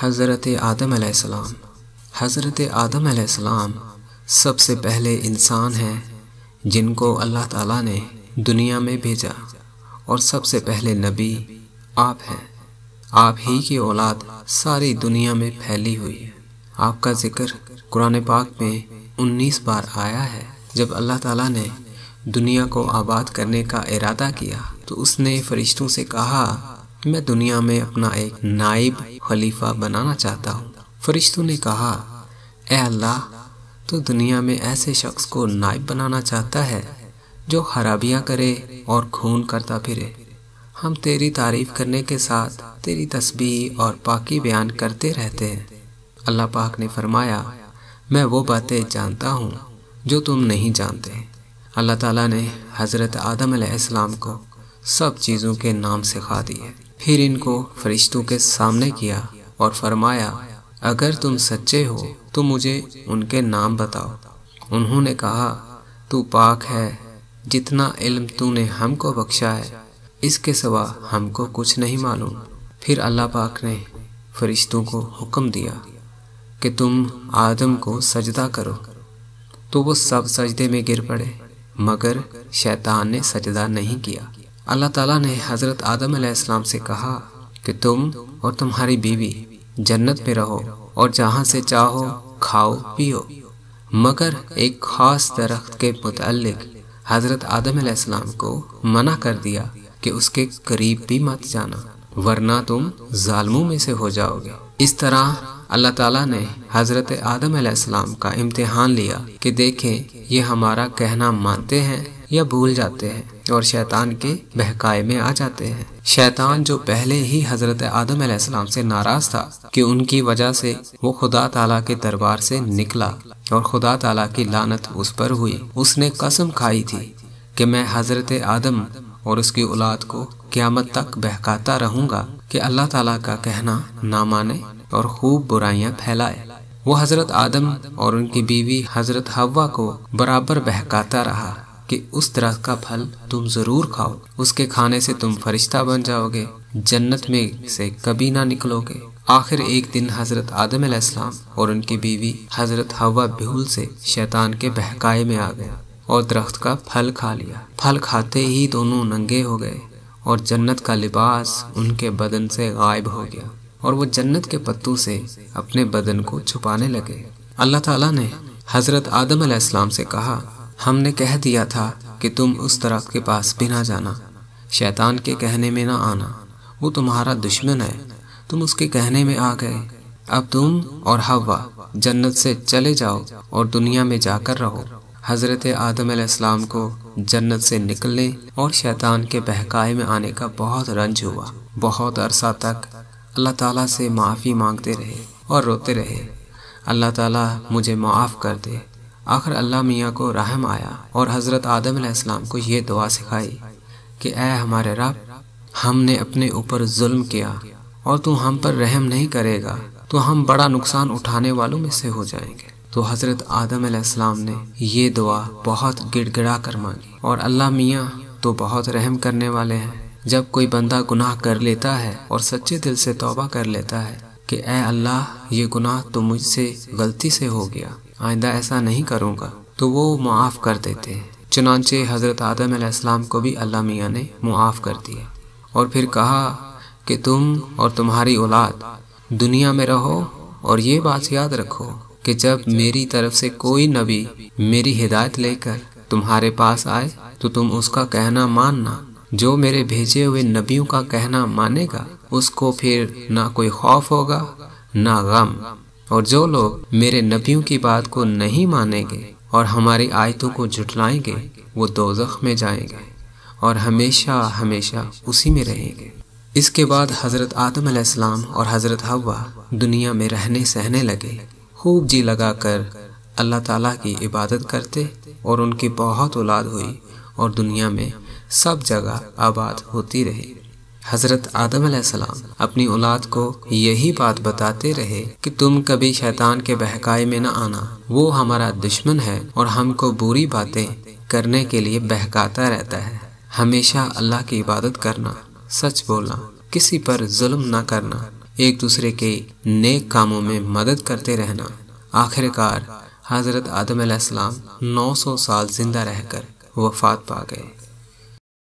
हज़रत आदम आसमाम हज़रत आदम आसमाम सबसे पहले इंसान हैं जिनको अल्लाह ताला ने दुनिया में भेजा और सबसे पहले नबी आप हैं आप ही की औलाद सारी दुनिया में फैली हुई है आपका जिक्र कुरान पाक में 19 बार आया है जब अल्लाह ताला ने दुनिया को आबाद करने का इरादा किया तो उसने फरिश्तों से कहा मैं दुनिया में अपना एक नाइब खलीफा बनाना चाहता हूँ फरिश्तों ने कहा ए अल्लाह तो दुनिया में ऐसे शख्स को नाइब बनाना चाहता है जो खराबियाँ करे और खून करता फिरे हम तेरी तारीफ करने के साथ तेरी तस्बीह और पाकि बयान करते रहते हैं अल्लाह पाक ने फरमाया मैं वो बातें जानता हूँ जो तुम नहीं जानते अल्लाह ताला ने हज़रत आदम को सब चीज़ों के नाम सिखा दिए फिर इनको फरिश्तों के सामने किया और फरमाया अगर तुम सच्चे हो तो मुझे उनके नाम बताओ उन्होंने कहा तू पाक है जितना इल्म तूने हमको बख्शा है इसके सिवा हमको कुछ नहीं मालूम फिर अल्लाह पाक ने फरिश्तों को हुक्म दिया कि तुम आदम को सजदा करो तो वो सब सजदे में गिर पड़े मगर शैतान ने सजदा नहीं किया अल्लाह ताला ने हज़रत आदम अलैहिस्सलाम से कहा कि तुम और तुम्हारी बीवी जन्नत में रहो और जहाँ से चाहो खाओ पियो मगर एक ख़ास दरख्त के मुतलक हज़रत आदम अलैहिस्सलाम को मना कर दिया कि उसके करीब भी मत जाना वरना तुम जालमों में से हो जाओगे इस तरह अल्लाह ताला ने हज़रत आदम अलैहिस्सलाम का इम्तिहान लिया कि देखें ये हमारा कहना मानते हैं या भूल जाते हैं और शैतान के बहकाए में आ जाते हैं शैतान जो पहले ही हजरत आदम सलाम से नाराज था कि उनकी वजह से वो खुदा तला के दरबार से निकला और खुदा तला की लानत उस पर हुई उसने कसम खाई थी कि मैं हजरत आदम और उसकी औलाद को क्यामत तक बहकाता रहूंगा कि अल्लाह ताला का कहना ना माने और खूब बुराइयां फैलाए वो हजरत आदम और उनकी बीवी हजरत हवा को बराबर बहकाता रहा कि उस तरह का फल तुम जरूर खाओ उसके खाने से तुम फरिश्ता बन जाओगे जन्नत में से कभी ना निकलोगे आखिर एक दिन हजरत आदम आदम और उनकी बीवी हजरत हवा बिहुल से शैतान के बहकाए में आ गया और दरख्त का फल खा लिया फल खाते ही दोनों नंगे हो गए और जन्नत का लिबास उनके बदन से गायब हो गया और वो जन्नत के पत्तों से अपने बदन को छुपाने लगे अल्लाह ताला ने हजरत आदम आसमाम से कहा हमने कह दिया था कि तुम उस तरफ के पास भी ना जाना शैतान के कहने में ना आना वो तुम्हारा दुश्मन है तुम उसके कहने में आ गए अब तुम और हवा जन्नत से चले जाओ और दुनिया में जाकर रहो हज़रत आदम आसमाम को जन्नत से निकलने और शैतान के बहकाए में आने का बहुत रंज हुआ बहुत अरसा तक अल्लाह ताला से माफ़ी मांगते रहे और रोते रहे अल्लाह ताला मुझे माफ़ कर दे आखिर अल्लाह मियाँ को रहम आया और हज़रत आदम आसमाम को ये दुआ सिखाई कि ए हमारे रब हमने अपने ऊपर जुल्म किया और तू हम पर रहम नहीं करेगा तो हम बड़ा नुकसान उठाने वालों में से हो जाएंगे तो हज़रत आदम आसमाम ने ये दुआ बहुत गिड़गिड़ा कर मांगी और अल्लाह मियाँ तो बहुत रहम करने वाले हैं जब कोई बंदा गुनाह कर लेता है और सच्चे दिल से तोबा कर लेता है कि ए अल्लाह ये गुनाह तो मुझसे गलती से हो गया आइंदा ऐसा नहीं करूँगा तो वो मुआफ़ कर देते हैं चुनाचे हज़रत आदम आसमाम को भी अल्लाह मियाँ ने मुआफ़ कर दिया और फिर कहा कि तुम और तुम्हारी औलाद दुनिया में रहो और ये बात याद रखो कि जब मेरी तरफ से कोई नबी मेरी हिदायत लेकर तुम्हारे पास आए तो तुम उसका कहना मानना जो मेरे भेजे हुए नबियों का कहना मानेगा उसको फिर ना कोई खौफ होगा ना गम और जो लोग मेरे नबियों की बात को नहीं मानेंगे और हमारी आयतों को जुटलाएंगे वो दोजख में जाएंगे और हमेशा हमेशा उसी में रहेंगे इसके बाद हज़रत आदम आसमाम और हज़रत हवा दुनिया में रहने सहने लगे खूब जी लगाकर अल्लाह ताला की इबादत करते और उनकी बहुत औलाद हुई और दुनिया में सब जगह आबाद होती रही हजरत आदम सलाम अपनी औलाद को यही बात बताते रहे कि तुम कभी शैतान के बहकाए में न आना वो हमारा दुश्मन है और हमको बुरी बातें करने के लिए बहकाता रहता है हमेशा अल्लाह की इबादत करना सच बोलना किसी पर जुल्म न करना एक दूसरे के नेक कामों में मदद करते रहना आखिरकार हजरत आदम सलाम 900 साल जिंदा रहकर वफात पा गए